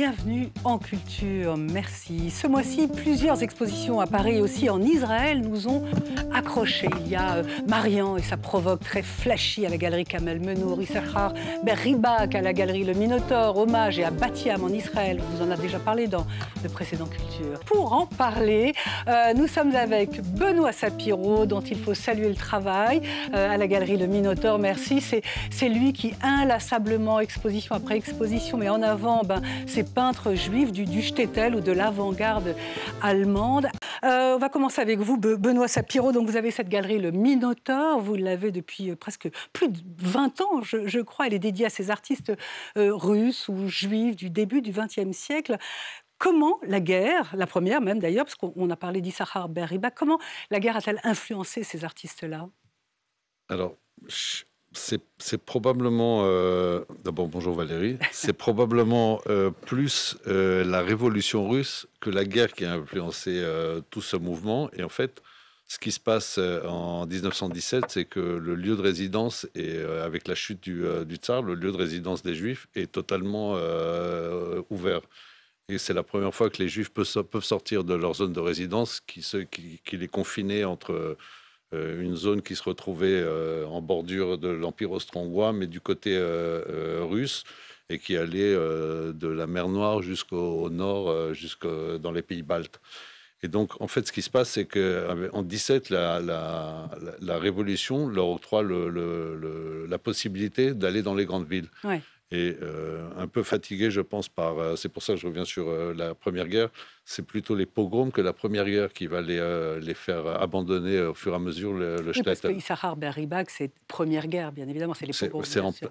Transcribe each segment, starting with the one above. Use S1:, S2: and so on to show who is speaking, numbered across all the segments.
S1: bienvenue en culture. Merci. Ce mois-ci, plusieurs expositions à Paris et aussi en Israël nous ont accrochés. Il y a euh, Marian et ça provoque très flashy à la galerie Kamel Menour, Issachar Berribak à la galerie Le Minotaur Hommage et à Batiam en Israël. On vous en a déjà parlé dans le précédent Culture. Pour en parler, euh, nous sommes avec Benoît Sapiro, dont il faut saluer le travail euh, à la galerie Le minotaur Merci. C'est lui qui inlassablement, exposition après exposition, mais en avant, ben, c'est peintres juifs du Duchtettel ou de l'avant-garde allemande. Euh, on va commencer avec vous, Benoît Sapiro. Donc, vous avez cette galerie, le Minotaur. Vous l'avez depuis euh, presque plus de 20 ans, je, crois. Elle est dédiée à ces artistes euh, russes ou juifs du début du XXe siècle. Comment la guerre, la première même d'ailleurs, parce qu'on a parlé d'Issachar Beriba, comment la guerre a-t-elle influencé ces artistes-là
S2: Alors, c'est probablement, euh, d'abord bonjour Valérie, c'est probablement euh, plus euh, la révolution russe que la guerre qui a influencé tout ce mouvement. Et en fait, ce qui se passe en 1917, c'est que le lieu de résidence, et avec la chute du, tsar, le lieu de résidence des juifs est totalement ouvert. Et c'est la première fois que les juifs peuvent, sortir de leur zone de résidence qui, est qui, les entre euh, une zone qui se retrouvait euh, en bordure de l'Empire austro-hongrois, mais du côté euh, russe et qui allait de la mer Noire jusqu'au nord, jusqu'au dans les pays baltes. Et donc, en fait, ce qui se passe, c'est qu'en 17, la, Révolution leur octroie la possibilité d'aller dans les grandes villes et euh, un peu fatigué, je pense, par. Euh, c'est pour ça que je reviens sur euh, la Première Guerre. C'est plutôt les pogroms que la Première Guerre qui va les, les faire abandonner au fur et à mesure le, le oui,
S1: Parce c'est Première Guerre, bien évidemment, c'est les pogroms.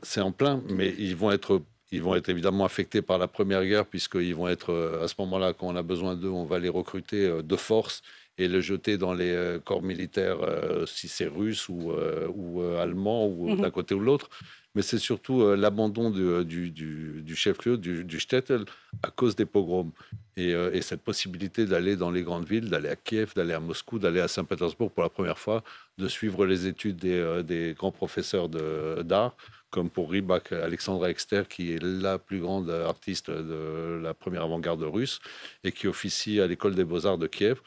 S2: C'est en, plein, mais ils vont être. Ils vont être évidemment affectés par la Première Guerre, puisqu'ils vont être, à ce moment-là, quand on a besoin d'eux, on va les recruter de force et le jeter dans les euh, corps militaires, euh, si c'est russe ou, euh, ou allemand, ou mhm. d'un côté ou de l'autre. Mais c'est surtout l'abandon du, chef-lieu, du, du shtetl, à cause des pogroms. Et, cette possibilité d'aller dans les grandes villes, d'aller à Kiev, d'aller à Moscou, d'aller à Saint-Pétersbourg pour la première fois, de suivre les études des, des grands professeurs d'art, comme pour Rybak, Alexandra Exter, qui est la plus grande artiste de la première avant-garde russe et qui officie à l'école des beaux-arts de Kiev,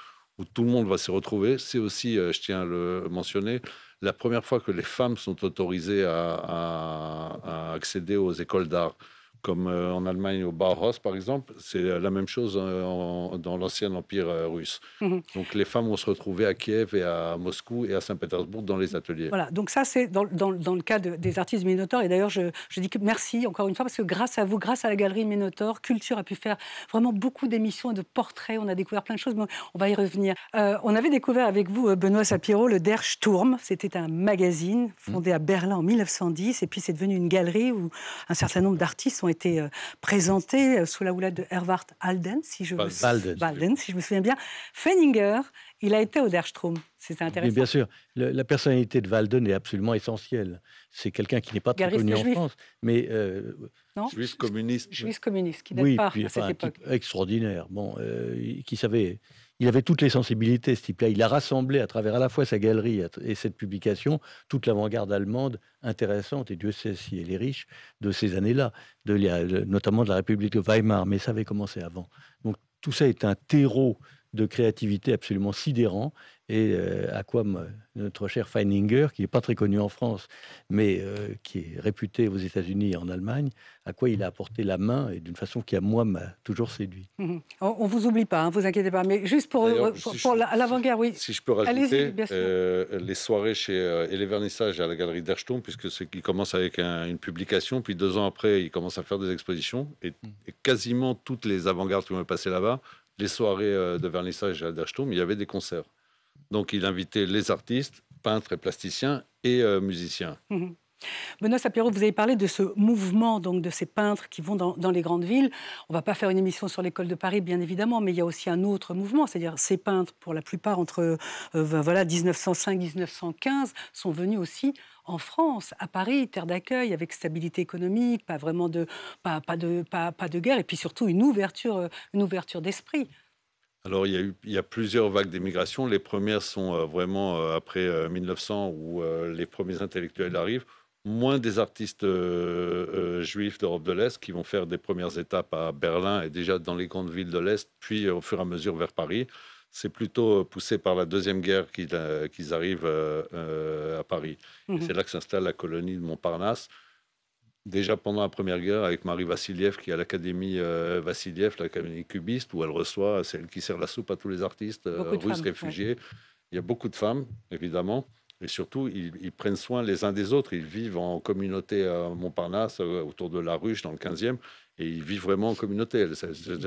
S2: tout le monde va se retrouver. C'est aussi, euh, je tiens à le mentionner, la première fois que les femmes sont autorisées à accéder aux écoles d'art comme euh, en Allemagne au Bauhaus par exemple, c'est euh, la même chose euh, dans l'ancien empire russe. Mhm. Donc les femmes vont se retrouver à Kiev et à Moscou et à Saint-Pétersbourg dans les ateliers.
S1: Voilà, donc ça c'est dans, le cas des artistes Minotaur. Et d'ailleurs, je, dis que merci encore une fois parce que grâce à vous, grâce à la galerie Minotaur, Culture a pu faire vraiment beaucoup d'émissions et de portraits. On a découvert plein de choses, mais on va y revenir. on avait découvert avec vous, Benoît Sapiro, le Der Sturm. C'était un magazine fondé mhm. à Berlin en 1910 et puis c'est devenu une galerie où un certain nombre d'artistes ont été euh, présenté euh, sous la houlette de Erwart Alden, si je, si je me souviens bien. Fenninger, il a été au Derstrom. C'est intéressant. bien
S2: sûr, la personnalité de Walden est absolument essentielle. C'est quelqu'un qui n'est pas très connu en France, mais euh, juif communiste. Juif communiste, qui n'est Extraordinaire, bon, qui savait il avait toutes les sensibilités, ce type-là. Il a rassemblé à travers à la fois sa galerie et cette publication toute l'avant-garde allemande intéressante, et Dieu sait si elle est riche, de ces années-là, notamment de la République de Weimar, mais ça avait commencé avant. Donc tout ça est un terreau de créativité absolument sidérant et à euh, quoi euh, notre cher Feininger, qui n'est pas très connu en France, mais euh, qui est réputé aux États-Unis et en Allemagne, à quoi il a apporté la main et d'une façon qui, à moi, m'a toujours séduit.
S1: On ne vous oublie pas, ne hein, vous inquiétez pas, mais juste pour, l'avant-guerre, oui.
S2: Si je peux rajouter, les soirées chez, et les vernissages à la galerie d'Erchton, puisque qui commence avec une publication, puis deux ans après, il commence à faire des expositions, et, hmm. quasiment toutes les avant-gardes qui vont passer là-bas les soirées euh, de vernissage à Dachtoum, il y avait des concerts. Donc il invitait les artistes, peintres et plasticiens et euh, musiciens.
S1: Mhm. Benoît Sapiro, vous avez parlé de ce mouvement, donc de ces peintres qui vont dans, les grandes villes. On ne va pas faire une émission sur l'école de Paris, bien évidemment, mais il y a aussi un autre mouvement, c'est-à-dire ces peintres, pour la plupart entre euh, voilà 1905-1915, sont venus aussi en France, à Paris, terre d'accueil, avec stabilité économique, pas vraiment de de pas, de guerre, et puis surtout une ouverture, euh, une ouverture d'esprit.
S2: Alors, il y, a eu, il y a plusieurs vagues d'émigration. Les premières sont euh, vraiment après 1900, où les premiers intellectuels arrivent moins des artistes euh, euh, juifs d'Europe de l'Est qui vont faire des premières étapes à Berlin et déjà dans les grandes villes de l'Est, puis euh, au fur et à mesure vers Paris. C'est plutôt poussé par la Deuxième Guerre qu'ils arrivent à Paris. Mhm. C'est là que s'installe la colonie de Montparnasse. Déjà pendant la Première Guerre, avec Marie Vassiliev, qui est à l'Académie Vassiliev, l'Académie cubiste, où elle reçoit, c'est elle qui sert la soupe à tous les artistes russes réfugiés. Il y a beaucoup de femmes, évidemment. Et surtout, ils, prennent soin les uns des autres. Ils vivent en communauté à Montparnasse, euh, autour de la ruche, dans le 15e. Et ils vivent vraiment en communauté.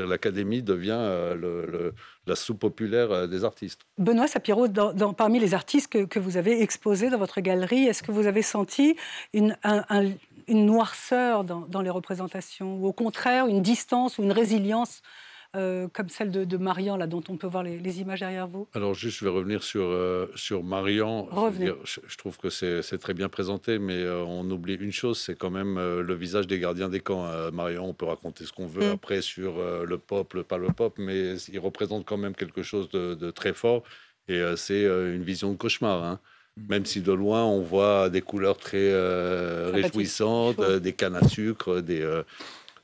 S2: L'académie devient euh, la sous populaire euh, des artistes.
S1: Benoît Sapiro, dans, parmi les artistes que, vous avez exposés dans votre galerie, est-ce que vous avez senti une, noirceur dans, dans les représentations Ou au contraire, une distance ou une résilience euh, comme celle de, Marion, là, dont on peut voir les, images derrière vous
S2: Alors, juste, je vais revenir sur, euh, sur Marian. Je, trouve que c'est très bien présenté, mais euh, on oublie une chose c'est quand même le visage des gardiens des camps. Marian, on peut raconter ce qu'on veut mm. après sur le peuple, pas le peuple, mais il représente quand même quelque chose de, très fort. Et c'est une vision de cauchemar. Hein. Mm. même si de loin on voit des couleurs très réjouissantes, des cannes à sucre, des,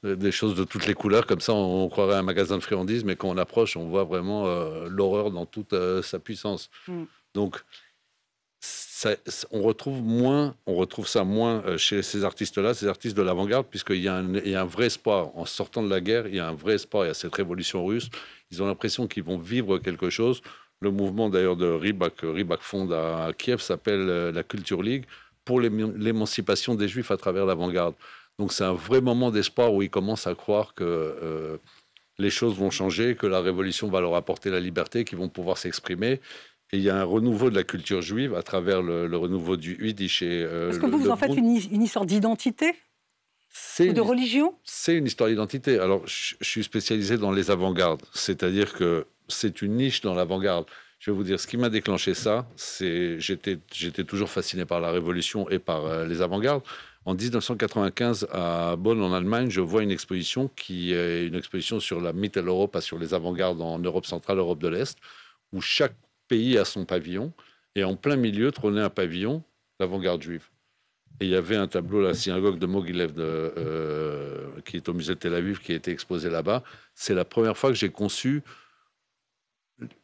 S2: des choses de toutes les couleurs. Comme ça, on, croirait un magasin de friandises, mais quand on approche, on voit vraiment euh, l'horreur dans toute euh, sa puissance. Mm. Donc, on retrouve moins, on retrouve ça moins euh, chez ces artistes-là, ces artistes de l'avant-garde, puisqu'il y, a un vrai espoir. En sortant de la guerre, il y a un vrai espoir. Il y a cette révolution russe. Ils ont l'impression qu'ils vont vivre quelque chose. Le mouvement d'ailleurs de Rybak, Rybak Fond à Kiev s'appelle la Culture League pour l'émancipation des Juifs à travers l'avant-garde. Donc c'est un vrai moment d'espoir où ils commencent à croire que euh, les choses vont changer, que la révolution va leur apporter la liberté, qu'ils vont pouvoir s'exprimer. Et il y a un renouveau de la culture juive à travers le, renouveau du Yiddish. et euh, Est-ce que vous, en faites une,
S1: une histoire d'identité c'est ou de religion
S2: C'est une histoire d'identité. Alors, je, suis spécialisé dans les avant-gardes, c'est-à-dire que c'est une niche dans l'avant-garde. Je vais vous dire, ce qui m'a déclenché ça, c'est j'étais j'étais toujours fasciné par la révolution et par euh, les avant-gardes. En 1995, à Bonn, en Allemagne, je vois une exposition qui est une exposition sur la Mitteleuropa, sur les avant-gardes en Europe centrale, Europe de l'Est, où chaque pays a son pavillon. Et en plein milieu trônait un pavillon, l'avant-garde juive. Et il y avait un tableau, la synagogue de Mogilev, euh, qui est au musée de Tel Aviv, qui a été exposé là-bas. C'est la première fois que j'ai conçu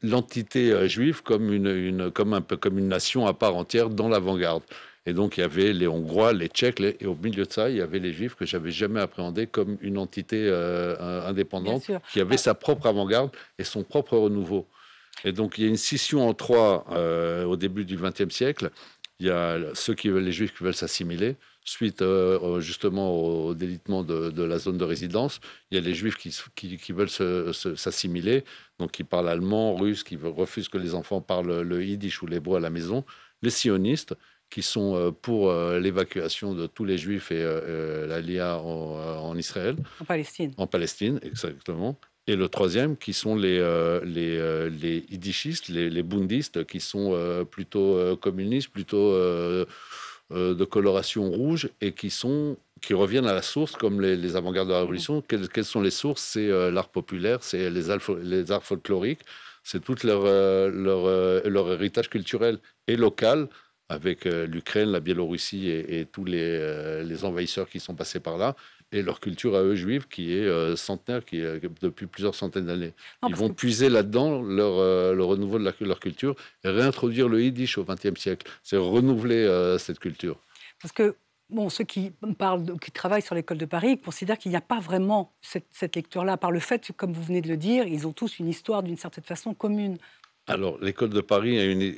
S2: l'entité euh, juive comme, comme, un peu, comme une nation à part entière dans l'avant-garde. Et donc, il y avait les Hongrois, les Tchèques, et au milieu de ça, il y avait les Juifs que j'avais jamais appréhendés comme une entité euh, indépendante qui avait sa propre avant-garde et son propre renouveau. Et donc, il y a une scission en trois euh, au début du XXe siècle. Il y a ceux qui veulent, les Juifs qui veulent s'assimiler, suite euh, justement au délitement de, la zone de résidence. Il y a les juifs qui, qui, qui veulent s'assimiler, donc qui parlent allemand, russe, qui refusent que les enfants parlent le yiddish ou l'hébreu à la maison. Les sionistes, qui sont euh, pour euh, l'évacuation de tous les juifs et euh, la l'ALIA en, Israël. En Palestine. En Palestine, exactement. Et le troisième, qui sont les, les, les yiddishistes, les, les bundistes, qui sont plutôt communistes, plutôt de coloration rouge, et qui, sont, qui reviennent à la source, comme les, avant-gardes de la Révolution. Mmh. Quelles, sont les sources C'est l'art populaire, c'est les, les arts folkloriques, c'est tout leur, leur, leur héritage culturel et local avec euh, l'Ukraine, la Biélorussie et, tous euh, les, envahisseurs qui sont passés par là, et leur culture à eux juive qui est euh, centenaire, qui est depuis plusieurs centaines d'années. Ils vont puiser là-dedans leur, le renouveau de leur culture, et réintroduire le yiddish au XXe siècle. C'est renouveler cette culture.
S1: Parce que bon, ceux qui, parlent, qui travaillent sur l'école de Paris considèrent qu'il n'y a pas vraiment cette, lecture-là, par le fait, comme vous venez de le dire, ils ont tous une histoire d'une certaine façon commune.
S2: Alors, l'école de Paris a une.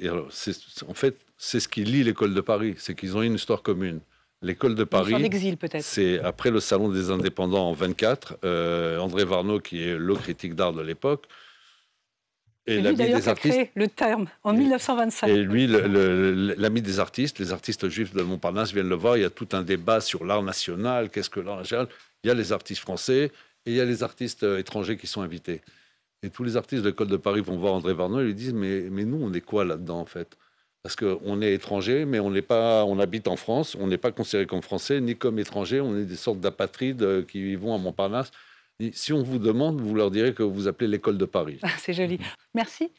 S2: en fait, c'est ce qui lie l'école de Paris, c'est qu'ils ont une histoire commune. L'école de Paris, c'est après le Salon des indépendants en 24, euh, André Varnaud, qui est le critique d'art de l'époque, et l'ami des Créé
S1: le terme en 1925. Et
S2: lui, l'ami des artistes, les artistes juifs de Montparnasse viennent le voir. Il y a tout un débat sur l'art national. Qu'est-ce que l'art national Il y a les artistes français et il y a les artistes euh, étrangers qui sont invités. Et tous les artistes de l'école de Paris vont voir André Varnaud et lui disent mais, mais nous, on est quoi là-dedans en fait parce qu'on est étranger, mais on n'est pas, on habite en France, on n'est pas considéré comme français, ni comme étranger, on est des sortes d'apatrides euh, qui vivent à Montparnasse. Si on vous demande, vous leur direz que vous appelez l'école de Paris.
S1: Ah, c'est joli. Merci.